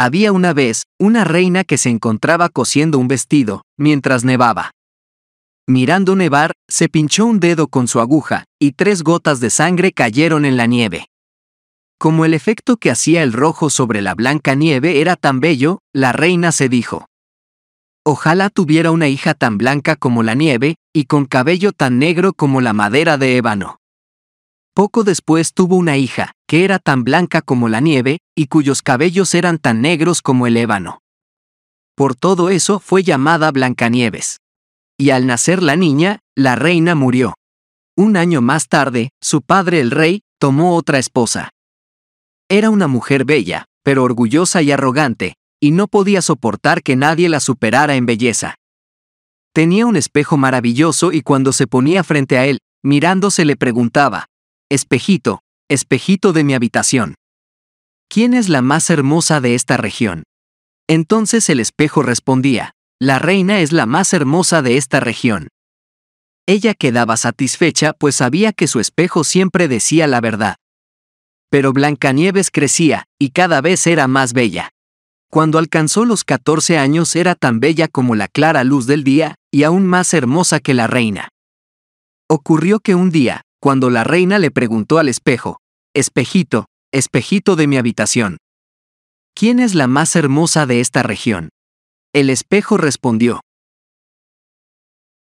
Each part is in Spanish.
Había una vez, una reina que se encontraba cosiendo un vestido, mientras nevaba. Mirando nevar, se pinchó un dedo con su aguja, y tres gotas de sangre cayeron en la nieve. Como el efecto que hacía el rojo sobre la blanca nieve era tan bello, la reina se dijo. Ojalá tuviera una hija tan blanca como la nieve, y con cabello tan negro como la madera de ébano. Poco después tuvo una hija, que era tan blanca como la nieve, y cuyos cabellos eran tan negros como el ébano. Por todo eso fue llamada Blancanieves. Y al nacer la niña, la reina murió. Un año más tarde, su padre el rey, tomó otra esposa. Era una mujer bella, pero orgullosa y arrogante, y no podía soportar que nadie la superara en belleza. Tenía un espejo maravilloso y cuando se ponía frente a él, mirándose le preguntaba, Espejito, espejito de mi habitación. ¿Quién es la más hermosa de esta región? Entonces el espejo respondía, la reina es la más hermosa de esta región. Ella quedaba satisfecha pues sabía que su espejo siempre decía la verdad. Pero Blancanieves crecía, y cada vez era más bella. Cuando alcanzó los 14 años era tan bella como la clara luz del día, y aún más hermosa que la reina. Ocurrió que un día, cuando la reina le preguntó al espejo, Espejito, espejito de mi habitación. ¿Quién es la más hermosa de esta región? El espejo respondió.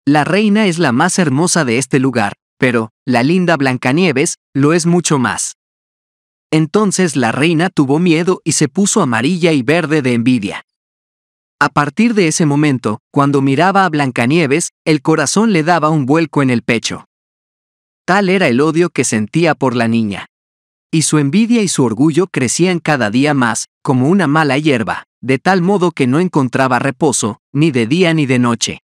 La reina es la más hermosa de este lugar, pero, la linda Blancanieves, lo es mucho más. Entonces la reina tuvo miedo y se puso amarilla y verde de envidia. A partir de ese momento, cuando miraba a Blancanieves, el corazón le daba un vuelco en el pecho. Tal era el odio que sentía por la niña. Y su envidia y su orgullo crecían cada día más, como una mala hierba, de tal modo que no encontraba reposo, ni de día ni de noche.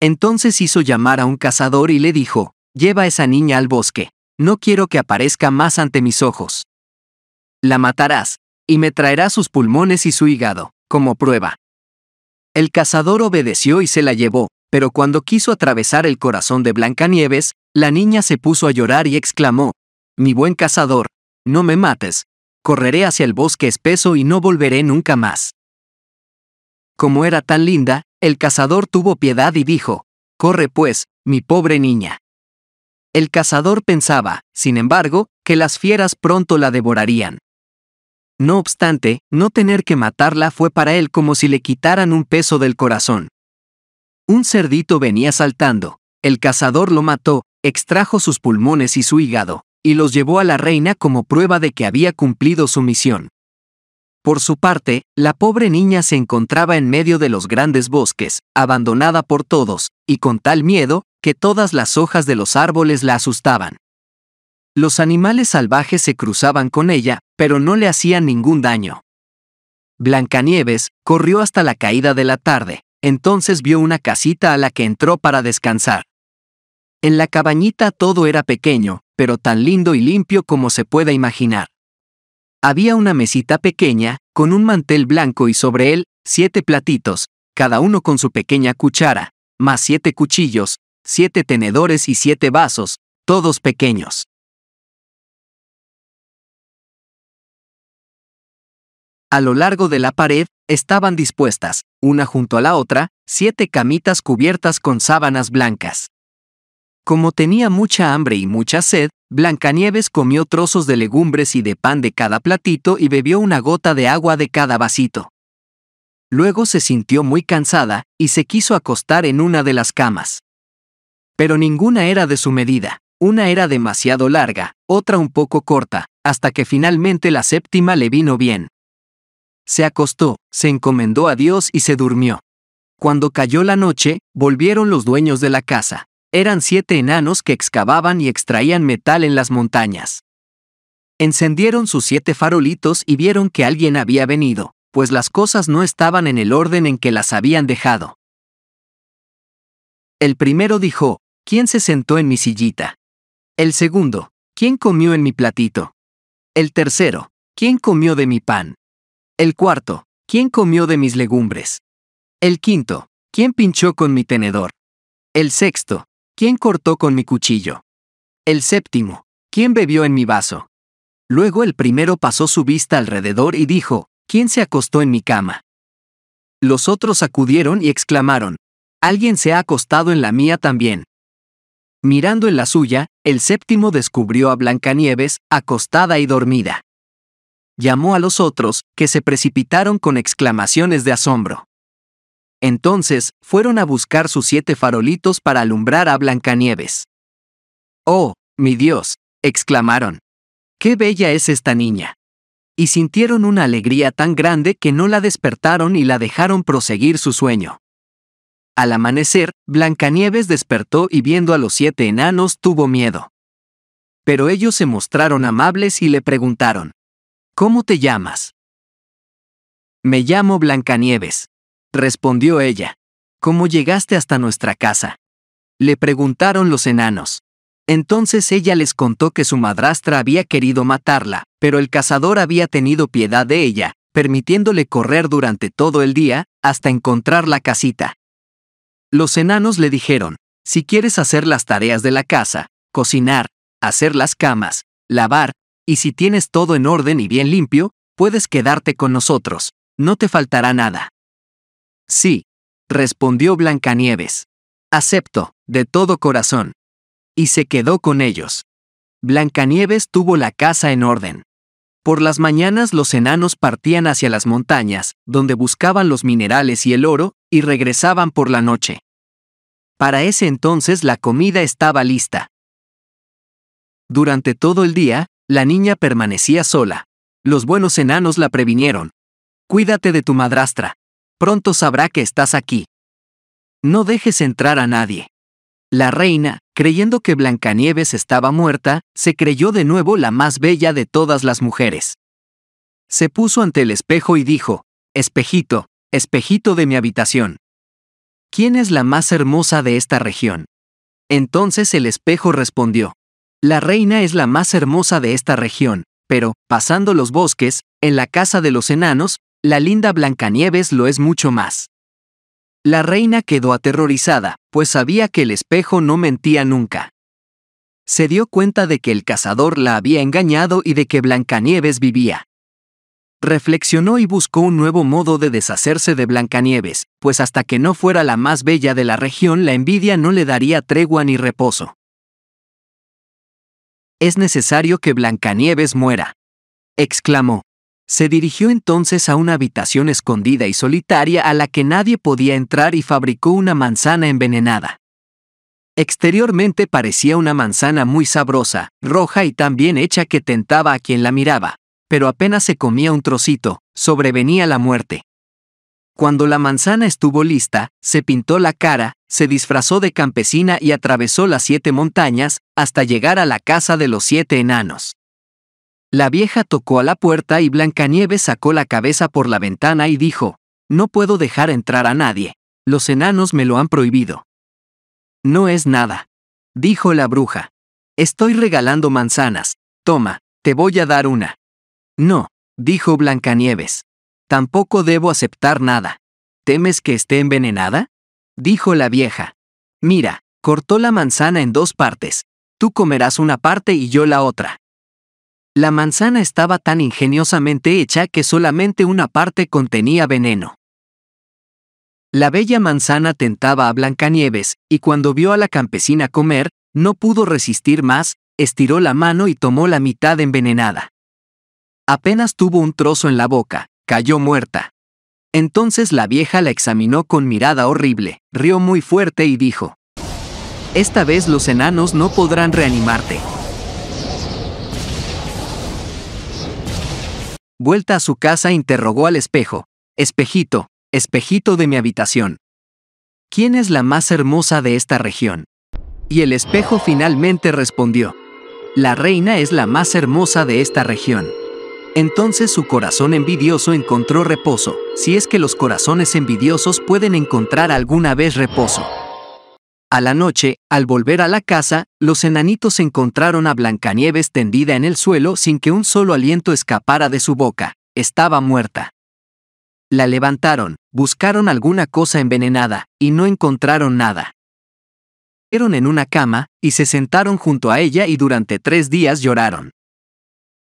Entonces hizo llamar a un cazador y le dijo, Lleva a esa niña al bosque, no quiero que aparezca más ante mis ojos. La matarás, y me traerás sus pulmones y su hígado, como prueba. El cazador obedeció y se la llevó, pero cuando quiso atravesar el corazón de Blancanieves, la niña se puso a llorar y exclamó: Mi buen cazador, no me mates. Correré hacia el bosque espeso y no volveré nunca más. Como era tan linda, el cazador tuvo piedad y dijo, Corre pues, mi pobre niña. El cazador pensaba, sin embargo, que las fieras pronto la devorarían. No obstante, no tener que matarla fue para él como si le quitaran un peso del corazón. Un cerdito venía saltando. El cazador lo mató, extrajo sus pulmones y su hígado, y los llevó a la reina como prueba de que había cumplido su misión. Por su parte, la pobre niña se encontraba en medio de los grandes bosques, abandonada por todos, y con tal miedo, que todas las hojas de los árboles la asustaban. Los animales salvajes se cruzaban con ella, pero no le hacían ningún daño. Blancanieves corrió hasta la caída de la tarde, entonces vio una casita a la que entró para descansar. En la cabañita todo era pequeño, pero tan lindo y limpio como se pueda imaginar. Había una mesita pequeña, con un mantel blanco y sobre él, siete platitos, cada uno con su pequeña cuchara, más siete cuchillos, siete tenedores y siete vasos, todos pequeños. A lo largo de la pared estaban dispuestas, una junto a la otra, siete camitas cubiertas con sábanas blancas. Como tenía mucha hambre y mucha sed, Blancanieves comió trozos de legumbres y de pan de cada platito y bebió una gota de agua de cada vasito. Luego se sintió muy cansada y se quiso acostar en una de las camas. Pero ninguna era de su medida, una era demasiado larga, otra un poco corta, hasta que finalmente la séptima le vino bien se acostó, se encomendó a Dios y se durmió. Cuando cayó la noche, volvieron los dueños de la casa. Eran siete enanos que excavaban y extraían metal en las montañas. Encendieron sus siete farolitos y vieron que alguien había venido, pues las cosas no estaban en el orden en que las habían dejado. El primero dijo, ¿quién se sentó en mi sillita? El segundo, ¿quién comió en mi platito? El tercero, ¿quién comió de mi pan? El cuarto, ¿quién comió de mis legumbres? El quinto, ¿quién pinchó con mi tenedor? El sexto, ¿quién cortó con mi cuchillo? El séptimo, ¿quién bebió en mi vaso? Luego el primero pasó su vista alrededor y dijo, ¿quién se acostó en mi cama? Los otros acudieron y exclamaron, alguien se ha acostado en la mía también. Mirando en la suya, el séptimo descubrió a Blancanieves, acostada y dormida llamó a los otros, que se precipitaron con exclamaciones de asombro. Entonces, fueron a buscar sus siete farolitos para alumbrar a Blancanieves. ¡Oh, mi Dios! exclamaron. ¡Qué bella es esta niña! Y sintieron una alegría tan grande que no la despertaron y la dejaron proseguir su sueño. Al amanecer, Blancanieves despertó y viendo a los siete enanos tuvo miedo. Pero ellos se mostraron amables y le preguntaron: ¿Cómo te llamas? Me llamo Blancanieves, respondió ella. ¿Cómo llegaste hasta nuestra casa? Le preguntaron los enanos. Entonces ella les contó que su madrastra había querido matarla, pero el cazador había tenido piedad de ella, permitiéndole correr durante todo el día, hasta encontrar la casita. Los enanos le dijeron, si quieres hacer las tareas de la casa, cocinar, hacer las camas, lavar, y si tienes todo en orden y bien limpio, puedes quedarte con nosotros, no te faltará nada. Sí, respondió Blancanieves. Acepto, de todo corazón. Y se quedó con ellos. Blancanieves tuvo la casa en orden. Por las mañanas los enanos partían hacia las montañas, donde buscaban los minerales y el oro, y regresaban por la noche. Para ese entonces la comida estaba lista. Durante todo el día, la niña permanecía sola. Los buenos enanos la previnieron. Cuídate de tu madrastra. Pronto sabrá que estás aquí. No dejes entrar a nadie. La reina, creyendo que Blancanieves estaba muerta, se creyó de nuevo la más bella de todas las mujeres. Se puso ante el espejo y dijo, Espejito, espejito de mi habitación. ¿Quién es la más hermosa de esta región? Entonces el espejo respondió, la reina es la más hermosa de esta región, pero, pasando los bosques, en la casa de los enanos, la linda Blancanieves lo es mucho más. La reina quedó aterrorizada, pues sabía que el espejo no mentía nunca. Se dio cuenta de que el cazador la había engañado y de que Blancanieves vivía. Reflexionó y buscó un nuevo modo de deshacerse de Blancanieves, pues hasta que no fuera la más bella de la región la envidia no le daría tregua ni reposo. Es necesario que Blancanieves muera. exclamó. Se dirigió entonces a una habitación escondida y solitaria a la que nadie podía entrar y fabricó una manzana envenenada. Exteriormente parecía una manzana muy sabrosa, roja y tan bien hecha que tentaba a quien la miraba, pero apenas se comía un trocito, sobrevenía la muerte. Cuando la manzana estuvo lista, se pintó la cara, se disfrazó de campesina y atravesó las siete montañas hasta llegar a la casa de los siete enanos. La vieja tocó a la puerta y Blancanieves sacó la cabeza por la ventana y dijo: No puedo dejar entrar a nadie. Los enanos me lo han prohibido. No es nada, dijo la bruja. Estoy regalando manzanas. Toma, te voy a dar una. No, dijo Blancanieves. Tampoco debo aceptar nada. ¿Temes que esté envenenada? Dijo la vieja. Mira, cortó la manzana en dos partes. Tú comerás una parte y yo la otra. La manzana estaba tan ingeniosamente hecha que solamente una parte contenía veneno. La bella manzana tentaba a Blancanieves, y cuando vio a la campesina comer, no pudo resistir más, estiró la mano y tomó la mitad envenenada. Apenas tuvo un trozo en la boca, cayó muerta. Entonces la vieja la examinó con mirada horrible, rió muy fuerte y dijo, Esta vez los enanos no podrán reanimarte. Vuelta a su casa interrogó al espejo, Espejito, espejito de mi habitación. ¿Quién es la más hermosa de esta región? Y el espejo finalmente respondió, La reina es la más hermosa de esta región. Entonces su corazón envidioso encontró reposo, si es que los corazones envidiosos pueden encontrar alguna vez reposo. A la noche, al volver a la casa, los enanitos encontraron a Blancanieves tendida en el suelo sin que un solo aliento escapara de su boca. Estaba muerta. La levantaron, buscaron alguna cosa envenenada, y no encontraron nada. Fueron en una cama, y se sentaron junto a ella y durante tres días lloraron.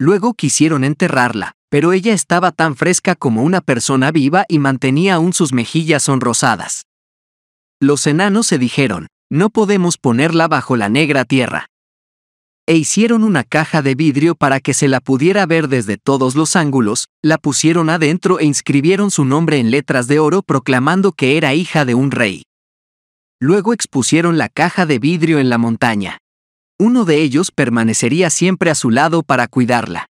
Luego quisieron enterrarla, pero ella estaba tan fresca como una persona viva y mantenía aún sus mejillas sonrosadas. Los enanos se dijeron, no podemos ponerla bajo la negra tierra. E hicieron una caja de vidrio para que se la pudiera ver desde todos los ángulos, la pusieron adentro e inscribieron su nombre en letras de oro proclamando que era hija de un rey. Luego expusieron la caja de vidrio en la montaña. Uno de ellos permanecería siempre a su lado para cuidarla.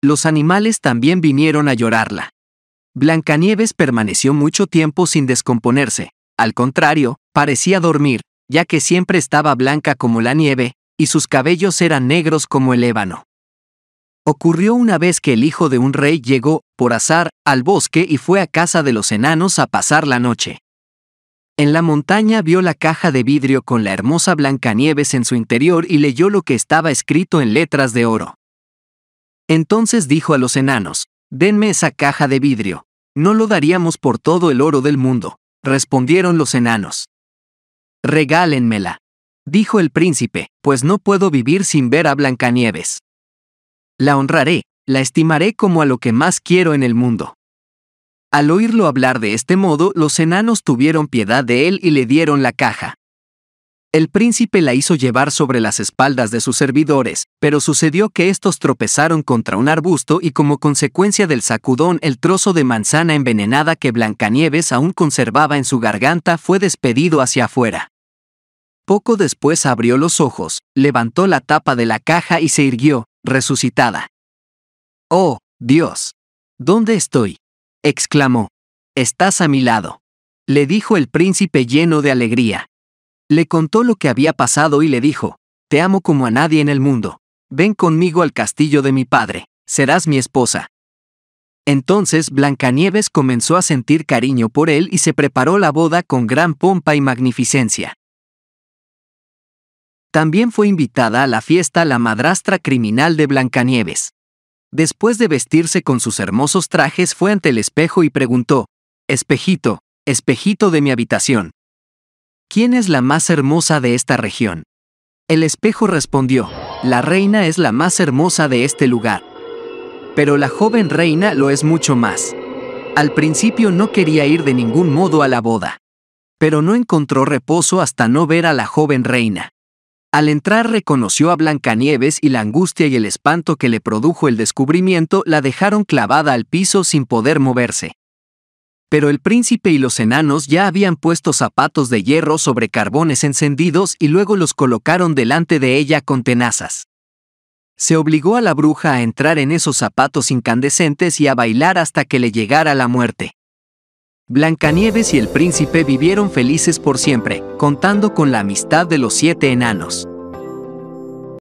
Los animales también vinieron a llorarla. Blancanieves permaneció mucho tiempo sin descomponerse, al contrario, parecía dormir, ya que siempre estaba blanca como la nieve, y sus cabellos eran negros como el ébano. Ocurrió una vez que el hijo de un rey llegó, por azar, al bosque y fue a casa de los enanos a pasar la noche. En la montaña vio la caja de vidrio con la hermosa Blancanieves en su interior y leyó lo que estaba escrito en letras de oro. Entonces dijo a los enanos, Denme esa caja de vidrio. No lo daríamos por todo el oro del mundo, respondieron los enanos. Regálenmela, dijo el príncipe, pues no puedo vivir sin ver a Blancanieves. La honraré, la estimaré como a lo que más quiero en el mundo. Al oírlo hablar de este modo, los enanos tuvieron piedad de él y le dieron la caja. El príncipe la hizo llevar sobre las espaldas de sus servidores, pero sucedió que estos tropezaron contra un arbusto y como consecuencia del sacudón el trozo de manzana envenenada que Blancanieves aún conservaba en su garganta fue despedido hacia afuera. Poco después abrió los ojos, levantó la tapa de la caja y se irguió, resucitada. Oh, Dios. ¿Dónde estoy? exclamó. Estás a mi lado. Le dijo el príncipe lleno de alegría. Le contó lo que había pasado y le dijo, Te amo como a nadie en el mundo. Ven conmigo al castillo de mi padre, serás mi esposa. Entonces Blancanieves comenzó a sentir cariño por él y se preparó la boda con gran pompa y magnificencia. También fue invitada a la fiesta la madrastra criminal de Blancanieves. Después de vestirse con sus hermosos trajes fue ante el espejo y preguntó, Espejito, espejito de mi habitación. ¿Quién es la más hermosa de esta región? El espejo respondió, la reina es la más hermosa de este lugar. Pero la joven reina lo es mucho más. Al principio no quería ir de ningún modo a la boda. Pero no encontró reposo hasta no ver a la joven reina. Al entrar reconoció a Blancanieves y la angustia y el espanto que le produjo el descubrimiento la dejaron clavada al piso sin poder moverse. Pero el príncipe y los enanos ya habían puesto zapatos de hierro sobre carbones encendidos y luego los colocaron delante de ella con tenazas. Se obligó a la bruja a entrar en esos zapatos incandescentes y a bailar hasta que le llegara la muerte. Blancanieves y el príncipe vivieron felices por siempre, contando con la amistad de los siete enanos.